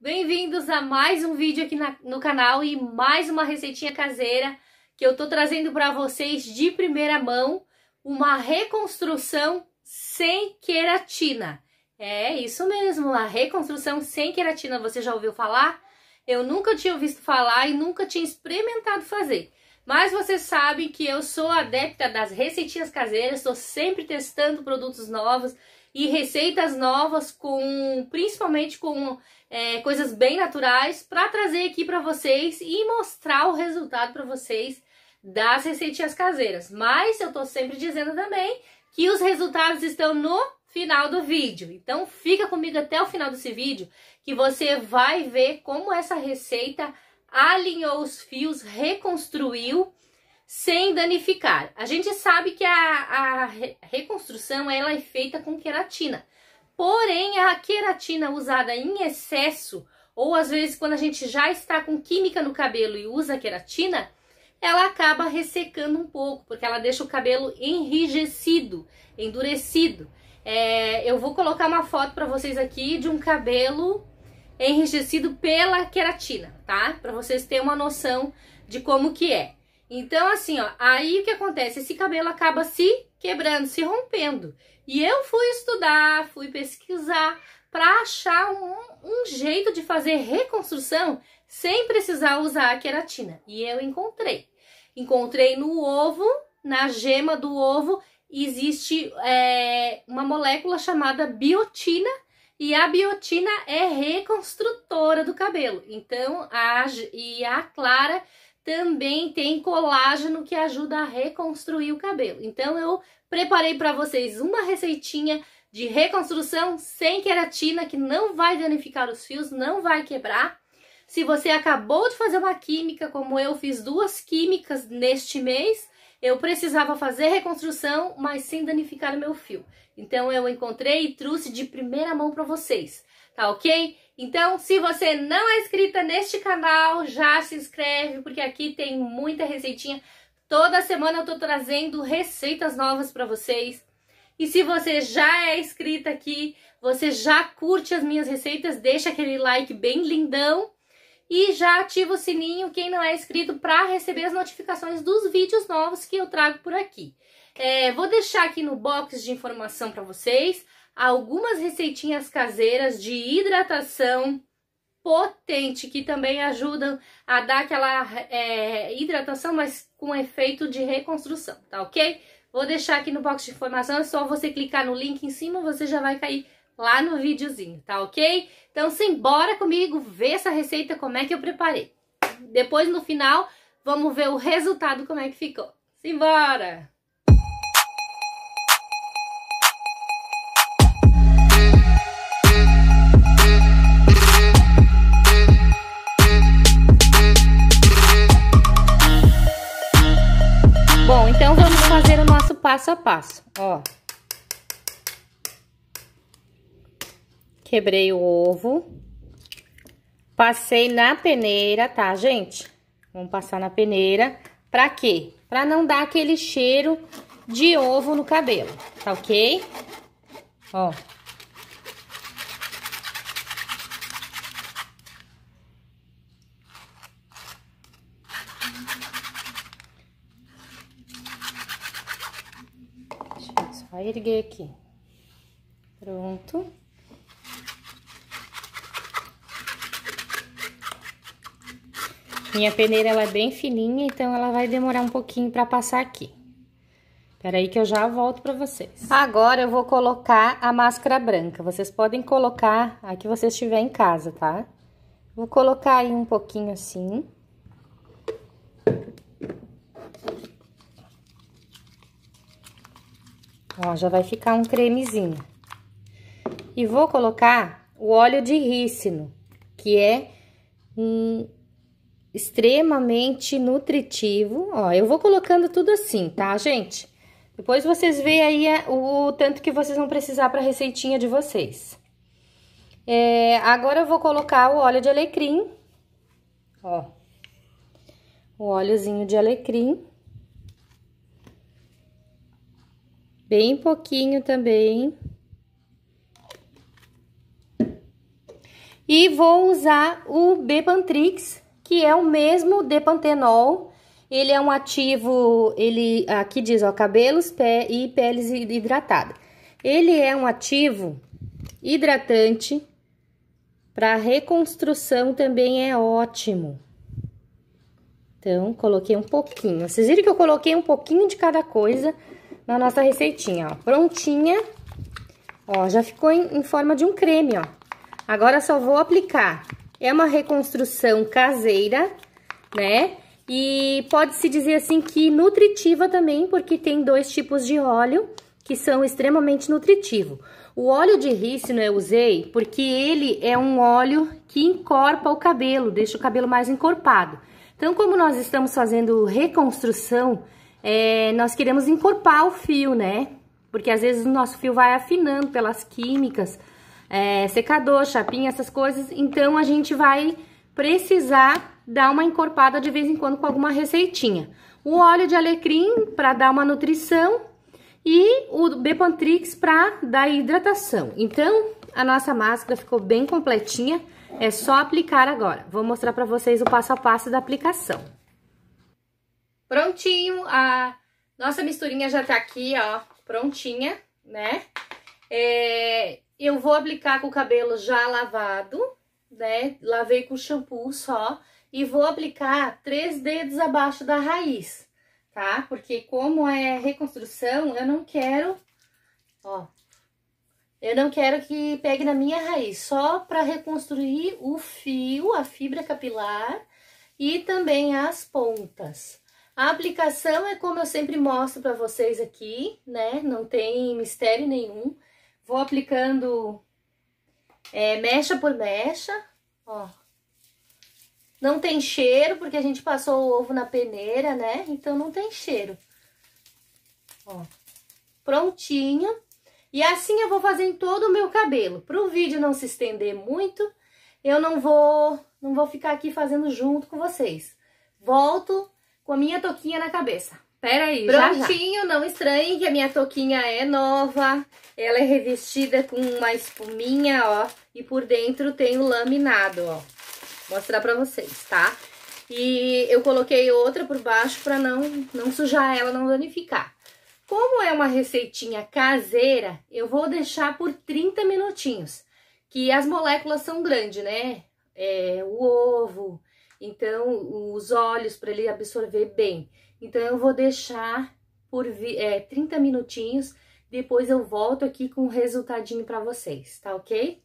bem-vindos a mais um vídeo aqui na, no canal e mais uma receitinha caseira que eu tô trazendo para vocês de primeira mão, uma reconstrução sem queratina. É isso mesmo, a reconstrução sem queratina, você já ouviu falar? Eu nunca tinha visto falar e nunca tinha experimentado fazer. Mas você sabe que eu sou adepta das receitinhas caseiras, estou sempre testando produtos novos, e receitas novas com principalmente com é, coisas bem naturais para trazer aqui para vocês e mostrar o resultado para vocês das receitinhas caseiras. Mas eu tô sempre dizendo também que os resultados estão no final do vídeo. Então fica comigo até o final desse vídeo que você vai ver como essa receita alinhou os fios, reconstruiu sem danificar. A gente sabe que a, a reconstrução ela é feita com queratina. Porém, a queratina usada em excesso, ou às vezes quando a gente já está com química no cabelo e usa a queratina, ela acaba ressecando um pouco, porque ela deixa o cabelo enrijecido, endurecido. É, eu vou colocar uma foto para vocês aqui de um cabelo enrijecido pela queratina, tá? Para vocês terem uma noção de como que é. Então, assim, ó, aí o que acontece? Esse cabelo acaba se quebrando, se rompendo. E eu fui estudar, fui pesquisar para achar um, um jeito de fazer reconstrução sem precisar usar a queratina. E eu encontrei. Encontrei no ovo, na gema do ovo, existe é, uma molécula chamada biotina. E a biotina é reconstrutora do cabelo. Então, a, e a clara também tem colágeno que ajuda a reconstruir o cabelo. Então eu preparei para vocês uma receitinha de reconstrução sem queratina que não vai danificar os fios, não vai quebrar. Se você acabou de fazer uma química, como eu fiz duas químicas neste mês, eu precisava fazer reconstrução, mas sem danificar o meu fio. Então eu encontrei e trouxe de primeira mão para vocês, tá ok? Então, se você não é inscrita neste canal, já se inscreve, porque aqui tem muita receitinha. Toda semana eu tô trazendo receitas novas para vocês. E se você já é inscrita aqui, você já curte as minhas receitas, deixa aquele like bem lindão e já ativa o sininho quem não é inscrito para receber as notificações dos vídeos novos que eu trago por aqui. É, vou deixar aqui no box de informação para vocês algumas receitinhas caseiras de hidratação potente que também ajudam a dar aquela é, hidratação, mas com efeito de reconstrução, tá ok? Vou deixar aqui no box de informação, é só você clicar no link em cima, você já vai cair lá no videozinho, tá ok? Então simbora comigo ver essa receita, como é que eu preparei. Depois no final, vamos ver o resultado, como é que ficou. Simbora! Bom, então vamos fazer o nosso passo a passo, ó. Quebrei o ovo. Passei na peneira, tá, gente? Vamos passar na peneira. Pra quê? Pra não dar aquele cheiro de ovo no cabelo, tá ok? Ó. Deixa eu só erguer aqui. Pronto. Minha peneira ela é bem fininha, então ela vai demorar um pouquinho para passar aqui. Peraí que eu já volto para vocês. Agora eu vou colocar a máscara branca. Vocês podem colocar a que vocês tiver em casa, tá? Vou colocar aí um pouquinho assim. Ó, já vai ficar um cremezinho. E vou colocar o óleo de rícino, que é um extremamente nutritivo. Ó, eu vou colocando tudo assim, tá, gente? Depois vocês veem aí é, o tanto que vocês vão precisar para a receitinha de vocês. É, agora eu vou colocar o óleo de alecrim, ó, o óleozinho de alecrim. Bem pouquinho também. E vou usar o Bebantrix que é o mesmo de pantenol. Ele é um ativo, ele aqui diz, ó, cabelos, pé e peles hidratada. Ele é um ativo hidratante para reconstrução também é ótimo. Então, coloquei um pouquinho. Vocês viram que eu coloquei um pouquinho de cada coisa na nossa receitinha, ó. Prontinha. Ó, já ficou em, em forma de um creme, ó. Agora só vou aplicar é uma reconstrução caseira, né? E pode-se dizer assim que nutritiva também, porque tem dois tipos de óleo que são extremamente nutritivo. O óleo de rícino eu usei porque ele é um óleo que encorpa o cabelo, deixa o cabelo mais encorpado. Então, como nós estamos fazendo reconstrução, é, nós queremos encorpar o fio, né? Porque às vezes o nosso fio vai afinando pelas químicas, é, secador, chapinha, essas coisas. Então, a gente vai precisar dar uma encorpada de vez em quando com alguma receitinha. O óleo de alecrim para dar uma nutrição e o Bepantrix para dar hidratação. Então, a nossa máscara ficou bem completinha, é só aplicar agora. Vou mostrar para vocês o passo a passo da aplicação. Prontinho, a nossa misturinha já tá aqui, ó, prontinha, né? É, eu vou aplicar com o cabelo já lavado, né? Lavei com shampoo só. E vou aplicar três dedos abaixo da raiz, tá? Porque como é reconstrução, eu não quero... Ó, eu não quero que pegue na minha raiz, só para reconstruir o fio, a fibra capilar e também as pontas. A aplicação é como eu sempre mostro para vocês aqui, né? Não tem mistério nenhum. Vou aplicando é, mecha por mecha, ó. Não tem cheiro, porque a gente passou o ovo na peneira, né? Então, não tem cheiro. Ó, prontinho. E assim eu vou fazer em todo o meu cabelo. Para o vídeo não se estender muito, eu não vou, não vou ficar aqui fazendo junto com vocês. Volto com a minha toquinha na cabeça. Peraí, Prontinho, já, já. não estranhe que a minha touquinha é nova. Ela é revestida com uma espuminha, ó. E por dentro tem o laminado, ó. Vou mostrar pra vocês, tá? E eu coloquei outra por baixo pra não, não sujar ela, não danificar. Como é uma receitinha caseira, eu vou deixar por 30 minutinhos. Que as moléculas são grandes, né? É, o ovo, então os olhos para ele absorver bem. Então, eu vou deixar por é, 30 minutinhos, depois eu volto aqui com o resultadinho para vocês, tá ok?